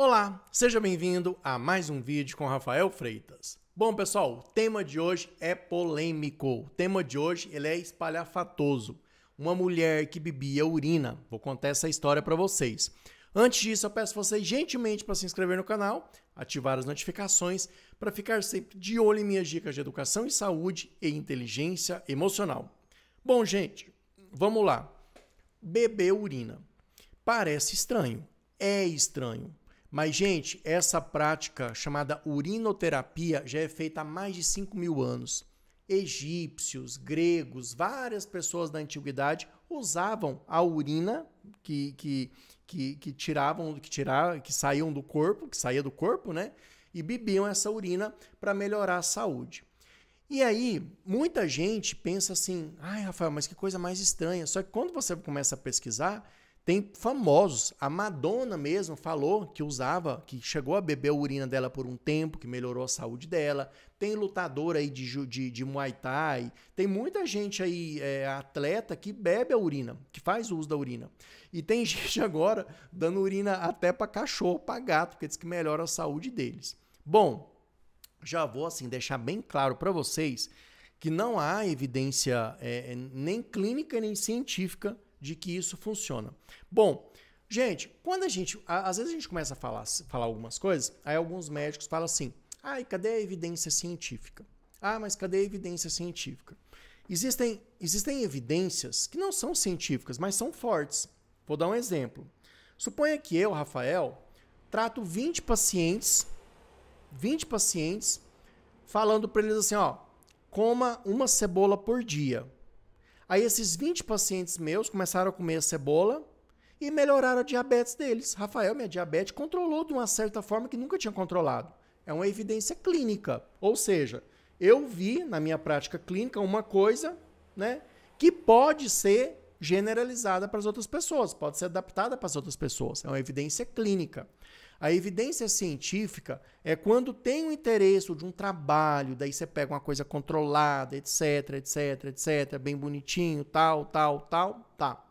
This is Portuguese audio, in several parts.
Olá, seja bem-vindo a mais um vídeo com Rafael Freitas. Bom, pessoal, o tema de hoje é polêmico. O tema de hoje ele é espalhafatoso. Uma mulher que bebia urina. Vou contar essa história para vocês. Antes disso, eu peço vocês gentilmente para se inscrever no canal, ativar as notificações para ficar sempre de olho em minhas dicas de educação e saúde e inteligência emocional. Bom, gente, vamos lá. Beber urina. Parece estranho. É estranho. Mas, gente, essa prática chamada urinoterapia já é feita há mais de 5 mil anos. Egípcios, gregos, várias pessoas da antiguidade usavam a urina que, que, que, que tiravam, que, tirar, que saíam do corpo, que saía do corpo, né? E bebiam essa urina para melhorar a saúde. E aí, muita gente pensa assim, ai, Rafael, mas que coisa mais estranha. Só que quando você começa a pesquisar, tem famosos, a Madonna mesmo falou que usava, que chegou a beber a urina dela por um tempo, que melhorou a saúde dela. Tem lutador aí de, de, de Muay Thai, tem muita gente aí, é, atleta, que bebe a urina, que faz uso da urina. E tem gente agora dando urina até para cachorro, para gato, porque diz que melhora a saúde deles. Bom, já vou assim deixar bem claro para vocês que não há evidência é, é nem clínica nem científica de que isso funciona. Bom, gente, quando a gente. às vezes a gente começa a falar, falar algumas coisas, aí alguns médicos falam assim: ai, cadê a evidência científica? Ah, mas cadê a evidência científica? Existem, existem evidências que não são científicas, mas são fortes. Vou dar um exemplo. Suponha que eu, Rafael, trato 20 pacientes, 20 pacientes, falando para eles assim, ó, coma uma cebola por dia. Aí esses 20 pacientes meus começaram a comer cebola e melhoraram a diabetes deles. Rafael, minha diabetes controlou de uma certa forma que nunca tinha controlado. É uma evidência clínica. Ou seja, eu vi na minha prática clínica uma coisa, né, que pode ser generalizada para as outras pessoas, pode ser adaptada para as outras pessoas. É uma evidência clínica. A evidência científica é quando tem o interesse de um trabalho, daí você pega uma coisa controlada, etc, etc, etc, bem bonitinho, tal, tal, tal, tá.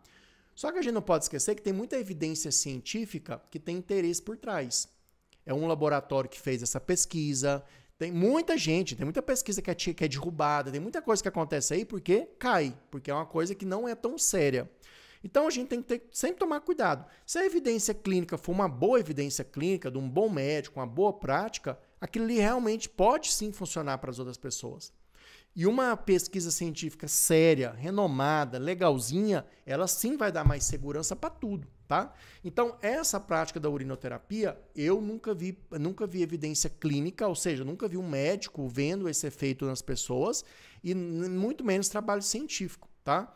Só que a gente não pode esquecer que tem muita evidência científica que tem interesse por trás. É um laboratório que fez essa pesquisa, tem muita gente, tem muita pesquisa que é, que é derrubada, tem muita coisa que acontece aí porque cai, porque é uma coisa que não é tão séria. Então a gente tem que ter, sempre tomar cuidado. Se a evidência clínica for uma boa evidência clínica, de um bom médico, uma boa prática, aquilo ali realmente pode sim funcionar para as outras pessoas. E uma pesquisa científica séria, renomada, legalzinha, ela sim vai dar mais segurança para tudo, tá? Então, essa prática da urinoterapia, eu nunca vi, nunca vi evidência clínica, ou seja, nunca vi um médico vendo esse efeito nas pessoas e muito menos trabalho científico, tá?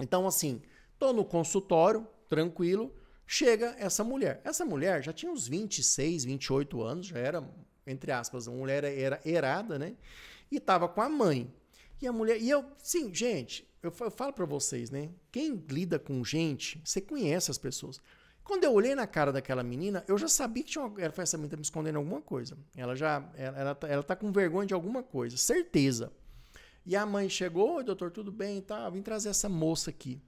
Então, assim, Tô no consultório, tranquilo, chega essa mulher. Essa mulher já tinha uns 26, 28 anos, já era, entre aspas, uma mulher era herada, né? E tava com a mãe. E a mulher, e eu, sim, gente, eu falo para vocês, né? Quem lida com gente, você conhece as pessoas. Quando eu olhei na cara daquela menina, eu já sabia que tinha uma, ela foi essa menina tá me escondendo alguma coisa. Ela já, ela, ela, tá, ela tá com vergonha de alguma coisa, certeza. E a mãe chegou, doutor, tudo bem e tá, tal, vim trazer essa moça aqui.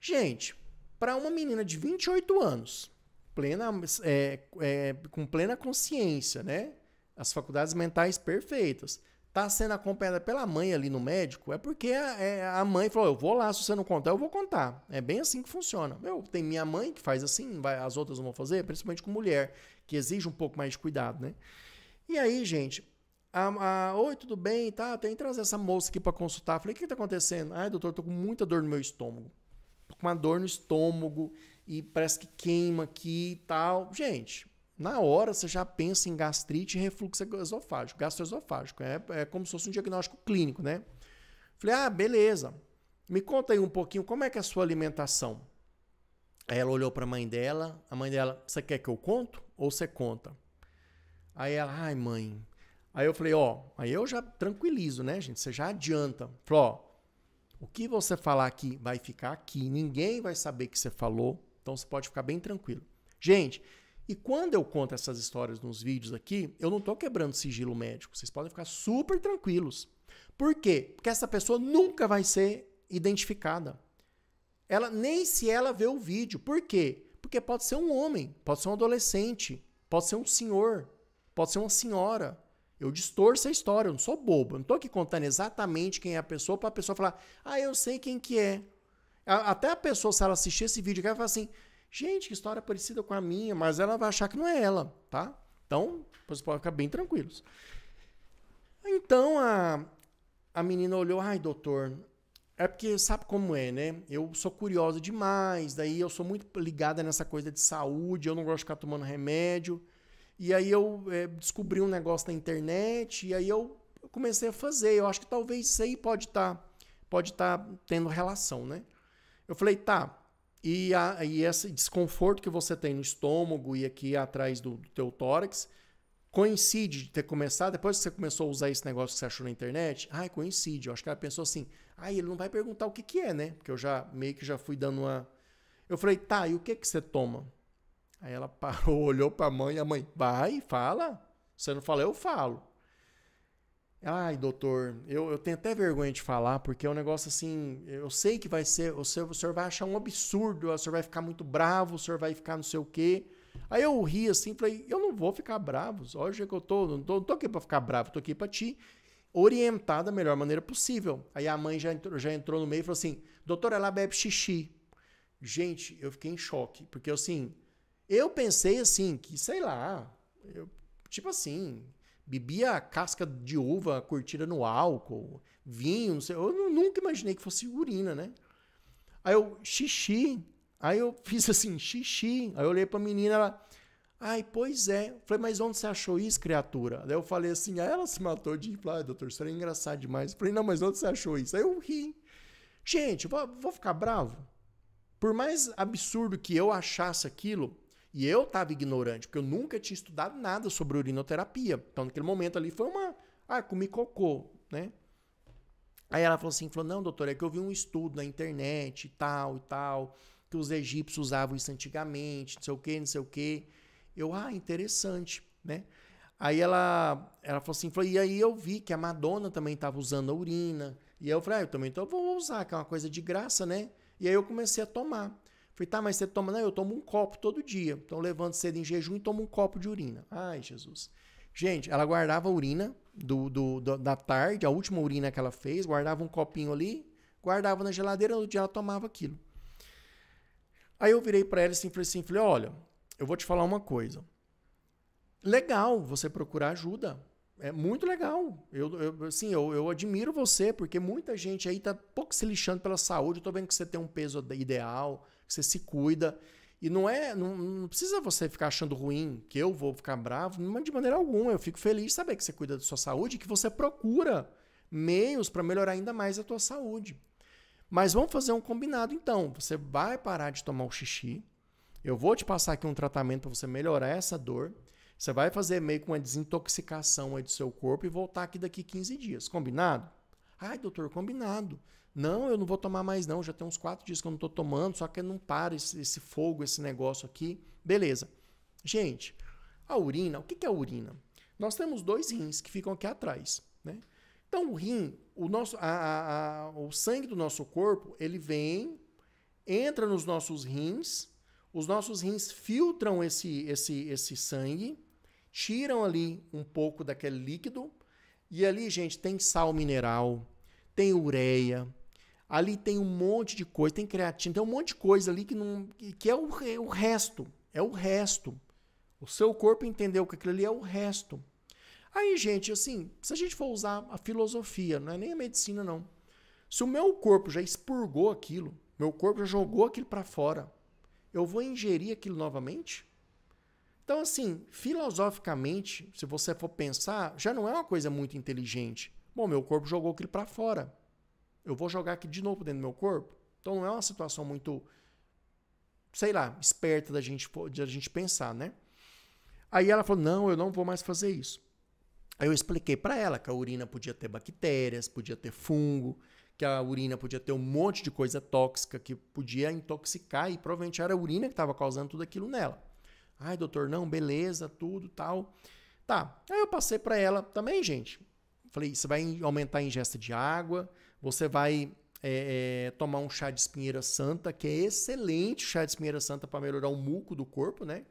Gente, para uma menina de 28 anos, plena, é, é, com plena consciência, né? As faculdades mentais perfeitas. Tá sendo acompanhada pela mãe ali no médico, é porque a, é, a mãe falou: eu vou lá, se você não contar, eu vou contar. É bem assim que funciona. Eu, tem minha mãe que faz assim, vai, as outras não vão fazer, principalmente com mulher, que exige um pouco mais de cuidado, né? E aí, gente, a, a, oi, tudo bem? Tá, tem que trazer essa moça aqui para consultar. Falei, o que tá acontecendo? Ai, doutor, tô com muita dor no meu estômago com uma dor no estômago e parece que queima aqui e tal. Gente, na hora você já pensa em gastrite e refluxo esofágico, gastroesofágico. É, é como se fosse um diagnóstico clínico, né? Falei, ah, beleza. Me conta aí um pouquinho como é que é a sua alimentação. Aí ela olhou para a mãe dela. A mãe dela, você quer que eu conto ou você conta? Aí ela, ai mãe. Aí eu falei, ó, aí eu já tranquilizo, né, gente? Você já adianta. Falei, ó, o que você falar aqui vai ficar aqui, ninguém vai saber que você falou, então você pode ficar bem tranquilo. Gente, e quando eu conto essas histórias nos vídeos aqui, eu não estou quebrando sigilo médico, vocês podem ficar super tranquilos. Por quê? Porque essa pessoa nunca vai ser identificada. Ela nem se ela vê o vídeo. Por quê? Porque pode ser um homem, pode ser um adolescente, pode ser um senhor, pode ser uma senhora, eu distorço a história, eu não sou bobo. Eu não estou aqui contando exatamente quem é a pessoa para a pessoa falar, ah, eu sei quem que é. Até a pessoa, se ela assistir esse vídeo, ela vai falar assim, gente, que história parecida com a minha, mas ela vai achar que não é ela, tá? Então, vocês podem ficar bem tranquilos. Então, a, a menina olhou, ai, doutor, é porque sabe como é, né? Eu sou curiosa demais, daí eu sou muito ligada nessa coisa de saúde, eu não gosto de ficar tomando remédio. E aí eu é, descobri um negócio na internet, e aí eu comecei a fazer. Eu acho que talvez isso aí pode estar tá, pode tá tendo relação, né? Eu falei, tá, e, a, e esse desconforto que você tem no estômago e aqui atrás do, do teu tórax coincide de ter começado, depois que você começou a usar esse negócio que você achou na internet, ai, coincide. Eu acho que ela pensou assim, ai, ele não vai perguntar o que que é, né? Porque eu já meio que já fui dando uma... Eu falei, tá, e o que que você toma? Aí ela parou, olhou para a mãe, a mãe, vai, fala. Você não fala, eu falo. Ai, doutor, eu, eu tenho até vergonha de falar, porque é um negócio assim, eu sei que vai ser, o senhor, o senhor vai achar um absurdo, o senhor vai ficar muito bravo, o senhor vai ficar não sei o quê. Aí eu ri assim, falei, eu não vou ficar bravo, hoje é que eu tô, não tô, não tô aqui para ficar bravo, tô aqui para te orientar da melhor maneira possível. Aí a mãe já entrou, já entrou no meio e falou assim, doutor, ela bebe xixi. Gente, eu fiquei em choque, porque assim, eu pensei assim, que sei lá, eu, tipo assim, bebia casca de uva curtida no álcool, vinho, não sei, eu nunca imaginei que fosse urina, né? Aí eu, xixi. Aí eu fiz assim, xixi. Aí eu olhei pra menina, ela, ai, pois é. falei, mas onde você achou isso, criatura? Daí eu falei assim, aí ela se matou de rir. ah, doutor, isso era engraçado demais. Eu falei, não, mas onde você achou isso? Aí eu ri. Gente, vou, vou ficar bravo? Por mais absurdo que eu achasse aquilo, e eu estava ignorante, porque eu nunca tinha estudado nada sobre urinoterapia. Então, naquele momento ali, foi uma. Ah, comi cocô, né? Aí ela falou assim: falou, não, doutor, é que eu vi um estudo na internet e tal e tal, que os egípcios usavam isso antigamente, não sei o quê, não sei o quê. Eu, ah, interessante, né? Aí ela, ela falou assim: falou, e aí eu vi que a Madonna também estava usando a urina. E aí eu falei: ah, eu também tô, vou usar, que é uma coisa de graça, né? E aí eu comecei a tomar. Falei, tá, mas você toma? Não, eu tomo um copo todo dia. Então, levanto cedo em jejum e tomo um copo de urina. Ai, Jesus. Gente, ela guardava a urina do, do, do, da tarde, a última urina que ela fez, guardava um copinho ali, guardava na geladeira, no dia ela tomava aquilo. Aí eu virei para ela assim, falei assim, falei, olha, eu vou te falar uma coisa. Legal você procurar ajuda. É muito legal. Eu, eu, assim, eu, eu admiro você, porque muita gente aí tá pouco se lixando pela saúde. Eu tô vendo que você tem um peso ideal, você se cuida. E não é. Não, não, precisa você ficar achando ruim que eu vou ficar bravo, de maneira alguma. Eu fico feliz de saber que você cuida da sua saúde e que você procura meios para melhorar ainda mais a tua saúde. Mas vamos fazer um combinado então. Você vai parar de tomar o xixi. Eu vou te passar aqui um tratamento para você melhorar essa dor. Você vai fazer meio que uma desintoxicação aí do seu corpo e voltar aqui daqui 15 dias. Combinado? Ai, doutor, combinado. Não, eu não vou tomar mais, não. Já tem uns quatro dias que eu não estou tomando, só que não para esse, esse fogo, esse negócio aqui. Beleza. Gente, a urina, o que é a urina? Nós temos dois rins que ficam aqui atrás, né? Então, o rim, o, nosso, a, a, a, o sangue do nosso corpo, ele vem, entra nos nossos rins, os nossos rins filtram esse, esse, esse sangue, tiram ali um pouco daquele líquido, e ali, gente, tem sal mineral, tem ureia, Ali tem um monte de coisa, tem creatina, tem um monte de coisa ali que, não, que é, o, é o resto. É o resto. O seu corpo entendeu que aquilo ali é o resto. Aí, gente, assim, se a gente for usar a filosofia, não é nem a medicina, não. Se o meu corpo já expurgou aquilo, meu corpo já jogou aquilo para fora, eu vou ingerir aquilo novamente? Então, assim, filosoficamente, se você for pensar, já não é uma coisa muito inteligente. Bom, meu corpo jogou aquilo para fora eu vou jogar aqui de novo dentro do meu corpo. Então não é uma situação muito, sei lá, esperta da gente, a gente pensar, né? Aí ela falou: não, eu não vou mais fazer isso. Aí eu expliquei para ela que a urina podia ter bactérias, podia ter fungo, que a urina podia ter um monte de coisa tóxica que podia intoxicar e provavelmente era a urina que estava causando tudo aquilo nela. Ai, doutor, não, beleza, tudo, tal. Tá. Aí eu passei para ela também, gente. Falei, você vai aumentar a ingesta de água, você vai é, é, tomar um chá de espinheira santa, que é excelente chá de espinheira santa para melhorar o muco do corpo, né?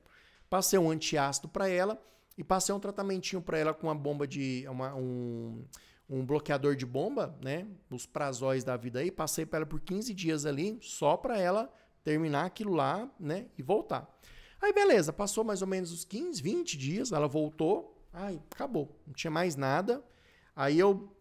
Passei um antiácido para ela e passei um tratamentinho para ela com uma bomba de. Uma, um, um bloqueador de bomba, né? Os prazóis da vida aí. Passei para ela por 15 dias ali, só para ela terminar aquilo lá, né? E voltar. Aí beleza, passou mais ou menos os 15, 20 dias, ela voltou. Ai, acabou, não tinha mais nada. Aí eu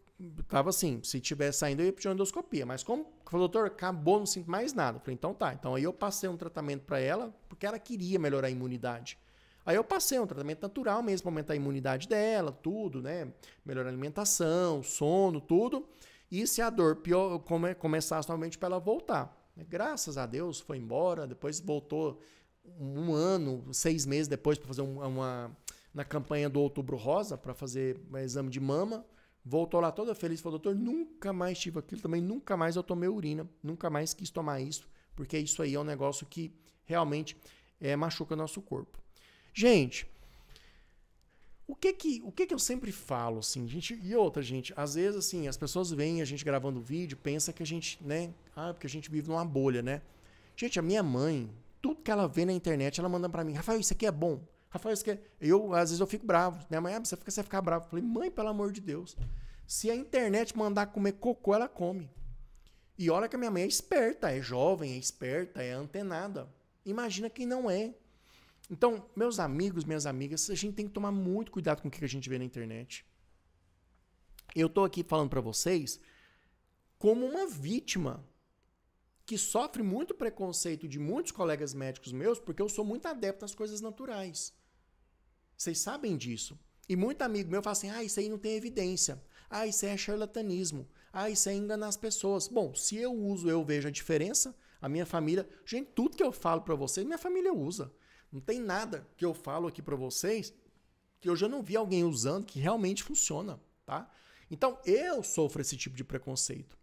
tava assim, se tiver saindo, eu ia pedir uma endoscopia. Mas como falou, doutor, acabou, não sinto mais nada. Eu falei, então tá. Então aí eu passei um tratamento para ela, porque ela queria melhorar a imunidade. Aí eu passei um tratamento natural mesmo, aumentar a imunidade dela, tudo, né? Melhorar a alimentação, sono, tudo. E se a dor pior, come, começasse novamente para ela voltar. Graças a Deus, foi embora. Depois voltou um ano, seis meses depois para fazer uma na campanha do Outubro Rosa para fazer um é, exame de mama. Voltou lá toda feliz, falou, doutor, nunca mais tive aquilo também, nunca mais eu tomei urina, nunca mais quis tomar isso, porque isso aí é um negócio que realmente é, machuca nosso corpo. Gente, o que que, o que que eu sempre falo, assim, gente, e outra, gente, às vezes, assim, as pessoas veem a gente gravando vídeo, pensa que a gente, né, ah, porque a gente vive numa bolha, né? Gente, a minha mãe, tudo que ela vê na internet, ela manda para mim, Rafael, isso aqui é bom, Rafael, isso que é- eu às vezes eu fico bravo. Minha mãe, ah, você fica, você ficar bravo. Eu falei, mãe, pelo amor de Deus. Se a internet mandar comer cocô, ela come. E olha que a minha mãe é esperta, é jovem, é esperta, é antenada. Imagina quem não é. Então, meus amigos, minhas amigas, a gente tem que tomar muito cuidado com o que a gente vê na internet. Eu estou aqui falando para vocês como uma vítima que sofre muito preconceito de muitos colegas médicos meus, porque eu sou muito adepto às coisas naturais. Vocês sabem disso. E muito amigo meu fala assim: ah, isso aí não tem evidência. Ah, isso aí é charlatanismo. Ah, isso aí é enganar as pessoas. Bom, se eu uso, eu vejo a diferença. A minha família. Gente, tudo que eu falo para vocês, minha família usa. Não tem nada que eu falo aqui para vocês que eu já não vi alguém usando que realmente funciona, tá? Então, eu sofro esse tipo de preconceito.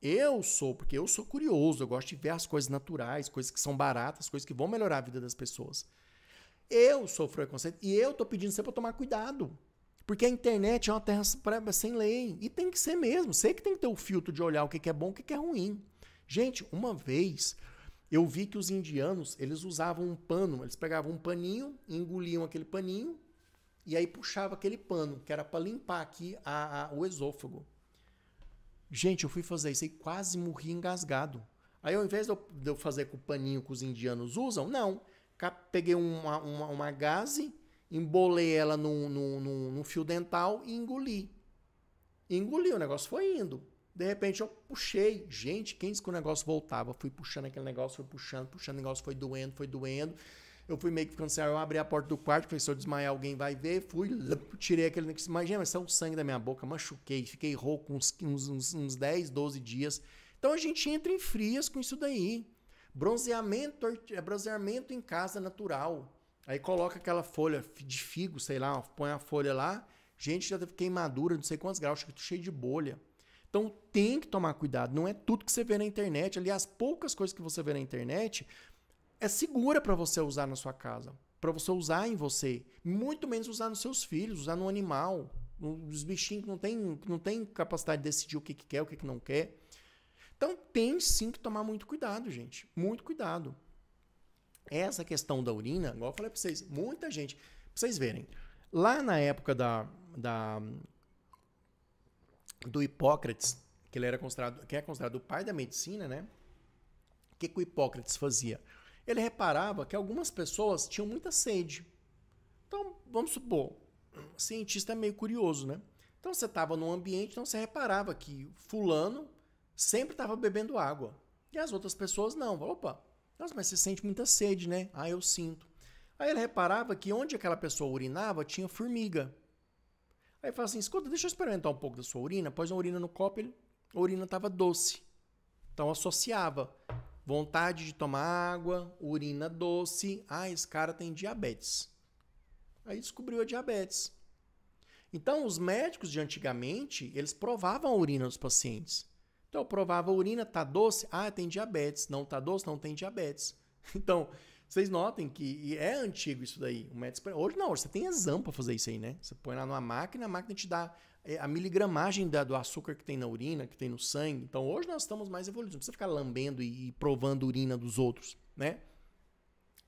Eu sou, porque eu sou curioso, eu gosto de ver as coisas naturais, coisas que são baratas, coisas que vão melhorar a vida das pessoas. Eu sofro preconceito e eu tô pedindo você para tomar cuidado. Porque a internet é uma terra sem lei. E tem que ser mesmo. Sei que tem que ter o filtro de olhar o que é bom e o que é ruim. Gente, uma vez eu vi que os indianos, eles usavam um pano, eles pegavam um paninho, engoliam aquele paninho e aí puxava aquele pano, que era para limpar aqui a, a, o esôfago. Gente, eu fui fazer isso e quase morri engasgado. Aí ao invés de eu, de eu fazer com o paninho que os indianos usam, não peguei uma, uma, uma gaze, embolei ela num, no no fio dental e engoli. Engoli, o negócio foi indo. De repente eu puxei. Gente, quem disse que o negócio voltava? Fui puxando aquele negócio, fui puxando, puxando, o negócio foi doendo, foi doendo. Eu fui meio que ficando assim, Eu abri a porta do quarto, falei, se eu desmaiar, alguém vai ver. Fui, tirei aquele negócio. Imagina, mas saiu é sangue da minha boca, machuquei. Fiquei rouco uns, uns, uns, uns 10, 12 dias. Então a gente entra em frias com isso daí. Bronzeamento, é bronzeamento em casa natural. Aí coloca aquela folha de figo, sei lá, põe a folha lá. Gente, já teve queimadura, não sei quantos graus, cheio de bolha. Então tem que tomar cuidado. Não é tudo que você vê na internet. Aliás, poucas coisas que você vê na internet é segura para você usar na sua casa, para você usar em você, muito menos usar nos seus filhos, usar no animal, nos bichinhos que não tem, não tem capacidade de decidir o que, que quer, o que, que não quer. Então tem sim que tomar muito cuidado, gente. Muito cuidado. Essa questão da urina, igual eu falei para vocês, muita gente. Pra vocês verem, lá na época da, da do Hipócrates, que ele era considerado, que é considerado o pai da medicina, né? O que, que o Hipócrates fazia? Ele reparava que algumas pessoas tinham muita sede. Então, vamos supor, o cientista é meio curioso, né? Então você estava num ambiente, então você reparava que fulano sempre estava bebendo água. E as outras pessoas não. Opa, nossa, mas você sente muita sede, né? Ah, eu sinto. Aí ele reparava que onde aquela pessoa urinava tinha formiga. Aí ele fala assim: escuta, deixa eu experimentar um pouco da sua urina. Pôs uma urina no copo, a urina estava doce. Então associava vontade de tomar água, urina doce. Ah, esse cara tem diabetes. Aí descobriu a diabetes. Então, os médicos de antigamente, eles provavam a urina dos pacientes. Então, eu provava a urina, tá doce? Ah, tem diabetes. Não tá doce, não tem diabetes. Então, vocês notem que é antigo isso daí. O médico, hoje não, hoje você tem exame para fazer isso aí, né? Você põe lá numa máquina, a máquina te dá é, a miligramagem da, do açúcar que tem na urina, que tem no sangue. Então, hoje nós estamos mais evoluídos. Não precisa ficar lambendo e provando a urina dos outros, né?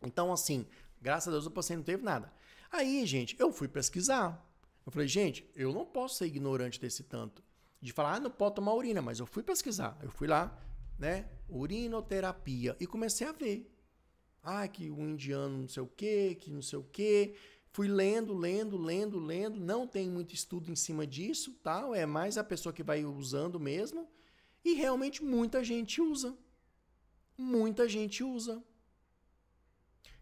Então, assim, graças a Deus o paciente não teve nada. Aí, gente, eu fui pesquisar. Eu falei, gente, eu não posso ser ignorante desse tanto de falar, ah, não pode tomar urina, mas eu fui pesquisar, eu fui lá, né? Urinoterapia e comecei a ver. Ah, que um indiano não sei o quê, que não sei o quê. Fui lendo, lendo, lendo, lendo. Não tem muito estudo em cima disso, tal. É mais a pessoa que vai usando mesmo. E realmente muita gente usa. Muita gente usa.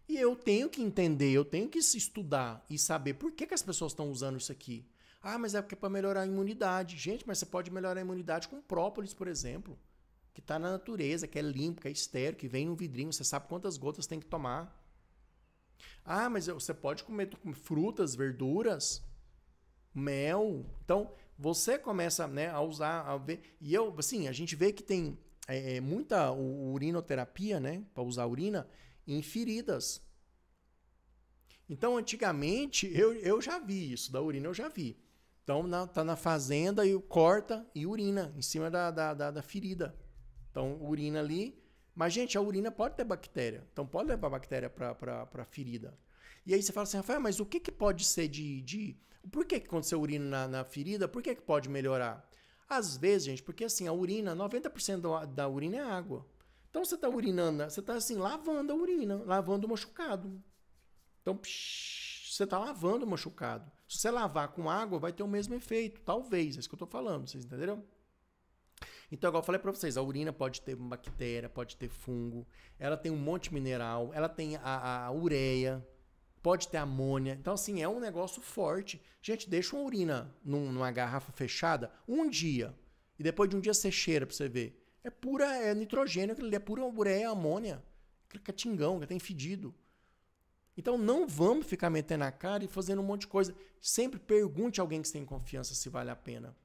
E eu tenho que entender, eu tenho que estudar e saber por que, que as pessoas estão usando isso aqui. Ah, mas é porque é para melhorar a imunidade. Gente, mas você pode melhorar a imunidade com própolis, por exemplo, que está na natureza, que é limpo, que é estéreo, que vem num vidrinho, você sabe quantas gotas tem que tomar. Ah, mas você pode comer frutas, verduras, mel. Então, você começa né, a usar, a ver. E eu, assim, a gente vê que tem é, é muita urinoterapia, né? Para usar urina, em feridas. Então, antigamente, eu, eu já vi isso, da urina eu já vi. Então na, tá na fazenda e corta e urina em cima da, da, da, da ferida. Então urina ali. Mas, gente, a urina pode ter bactéria. Então pode levar bactéria para a ferida. E aí você fala assim, Rafael, mas o que, que pode ser de. de... Por que, que quando você urina na, na ferida, por que, que pode melhorar? Às vezes, gente, porque assim, a urina, 90% da, da urina é água. Então você está urinando, você está assim, lavando a urina, lavando o machucado. Então, psh, você está lavando o machucado. Se você lavar com água, vai ter o mesmo efeito, talvez, é isso que eu estou falando, vocês entenderam? Então, igual eu falei para vocês, a urina pode ter bactéria, pode ter fungo, ela tem um monte de mineral, ela tem a, a ureia, pode ter amônia. Então, assim, é um negócio forte. Gente, deixa uma urina num, numa garrafa fechada um dia. E depois de um dia você cheira pra você ver. É pura é nitrogênio, é pura ureia, amônia. catingão que tem fedido. Então não vamos ficar metendo a cara e fazendo um monte de coisa. Sempre pergunte a alguém que você tem confiança se vale a pena.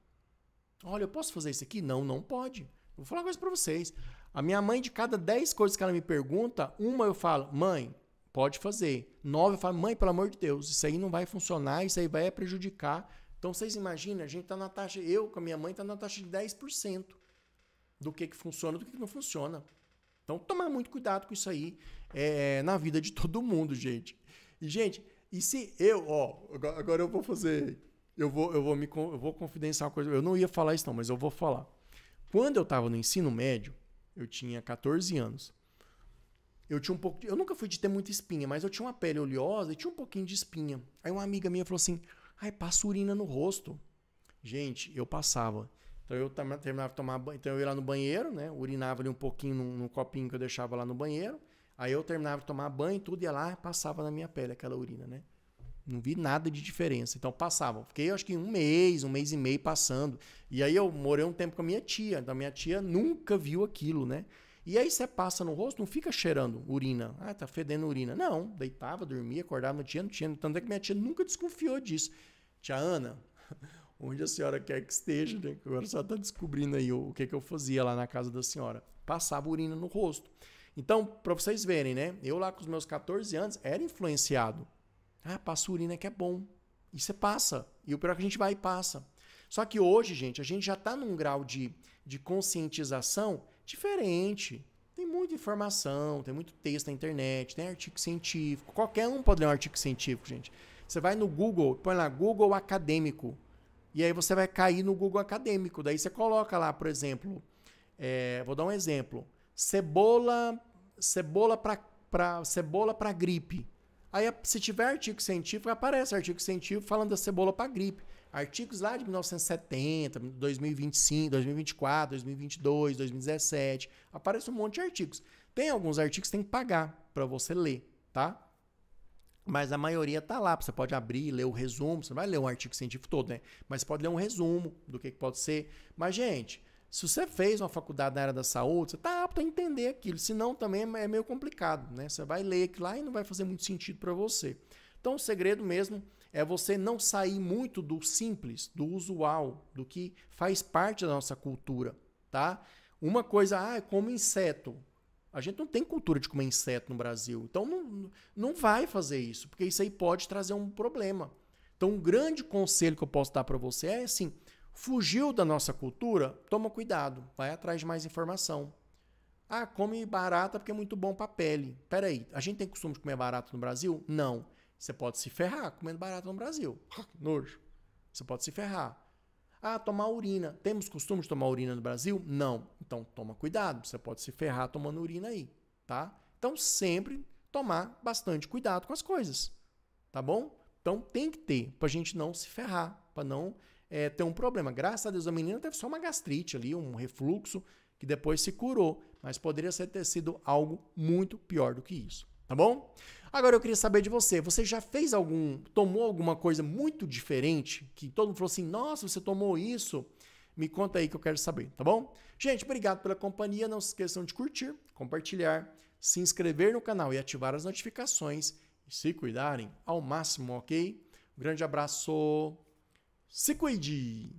Olha, eu posso fazer isso aqui? Não, não pode. Eu vou falar uma coisa para vocês. A minha mãe, de cada 10 coisas que ela me pergunta, uma eu falo, mãe, pode fazer. Nove eu falo, mãe, pelo amor de Deus, isso aí não vai funcionar, isso aí vai prejudicar. Então vocês imaginam, a gente tá na taxa, eu com a minha mãe tá na taxa de 10% do que que funciona, do que que não funciona. Então tomar muito cuidado com isso aí. É, é, na vida de todo mundo, gente. E, gente, e se eu, ó, agora eu vou fazer. Eu vou, eu vou me eu vou confidenciar uma coisa. Eu não ia falar isso, não, mas eu vou falar. Quando eu estava no ensino médio, eu tinha 14 anos. Eu tinha um pouco. De, eu nunca fui de ter muita espinha, mas eu tinha uma pele oleosa e tinha um pouquinho de espinha. Aí uma amiga minha falou assim: ai, passa urina no rosto. Gente, eu passava. Então eu terminava de tomar banho. Então eu ia lá no banheiro, né? Urinava ali um pouquinho no num copinho que eu deixava lá no banheiro. Aí eu terminava de tomar banho e tudo, ia lá passava na minha pele aquela urina, né? Não vi nada de diferença. Então passava. Fiquei acho que um mês, um mês e meio passando. E aí eu morei um tempo com a minha tia. Então a minha tia nunca viu aquilo, né? E aí você passa no rosto, não fica cheirando urina. Ah, tá fedendo urina. Não, deitava, dormia, acordava, não tinha, não tinha. Tanto é que minha tia nunca desconfiou disso. Tia Ana, onde a senhora quer que esteja, né? Agora só tá descobrindo aí o, o que, que eu fazia lá na casa da senhora. Passava urina no rosto. Então, para vocês verem, né? Eu lá com os meus 14 anos era influenciado. Ah, passa urina que é bom. E você é passa. E o pior é que a gente vai e passa. Só que hoje, gente, a gente já está num grau de, de conscientização diferente. Tem muita informação, tem muito texto na internet, tem artigo científico. Qualquer um pode ler um artigo científico, gente. Você vai no Google, põe lá Google Acadêmico. E aí você vai cair no Google Acadêmico. Daí você coloca lá, por exemplo, é, vou dar um exemplo: cebola cebola para cebola para gripe. Aí, se tiver artigo científico, aparece artigo científico falando da cebola para gripe. Artigos lá de 1970, 2025, 2024, 2022, 2017. Aparece um monte de artigos. Tem alguns artigos que tem que pagar para você ler, tá? Mas a maioria tá lá, você pode abrir, ler o resumo, você não vai ler um artigo científico todo, né? Mas pode ler um resumo do que, que pode ser. Mas, gente, se você fez uma faculdade na área da saúde, você está apto a entender aquilo. Se não, também é, é meio complicado, né? Você vai ler aquilo lá e não vai fazer muito sentido para você. Então, o segredo mesmo é você não sair muito do simples, do usual, do que faz parte da nossa cultura, tá? Uma coisa, ah, é como inseto. A gente não tem cultura de comer inseto no Brasil. Então, não, não vai fazer isso, porque isso aí pode trazer um problema. Então, um grande conselho que eu posso dar para você é assim, Fugiu da nossa cultura? Toma cuidado, vai atrás de mais informação. Ah, come barata porque é muito bom para a pele. Peraí, a gente tem costume de comer barata no Brasil? Não. Você pode se ferrar comendo barata no Brasil. Nojo. Você pode se ferrar. Ah, tomar urina. Temos costume de tomar urina no Brasil? Não. Então toma cuidado, você pode se ferrar tomando urina aí, tá? Então sempre tomar bastante cuidado com as coisas, tá bom? Então tem que ter, pra gente não se ferrar, pra não é, ter um problema. Graças a Deus, a menina teve só uma gastrite ali, um refluxo, que depois se curou, mas poderia ter sido algo muito pior do que isso, tá bom? Agora eu queria saber de você, você já fez algum, tomou alguma coisa muito diferente, que todo mundo falou assim, nossa, você tomou isso? Me conta aí que eu quero saber, tá bom? Gente, obrigado pela companhia, não se esqueçam de curtir, compartilhar, se inscrever no canal e ativar as notificações e se cuidarem ao máximo, ok? Um grande abraço! Sequade!